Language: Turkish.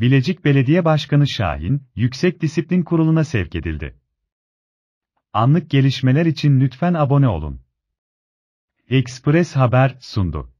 Bilecik Belediye Başkanı Şahin, Yüksek Disiplin Kurulu'na sevk edildi. Anlık gelişmeler için lütfen abone olun. Express Haber sundu.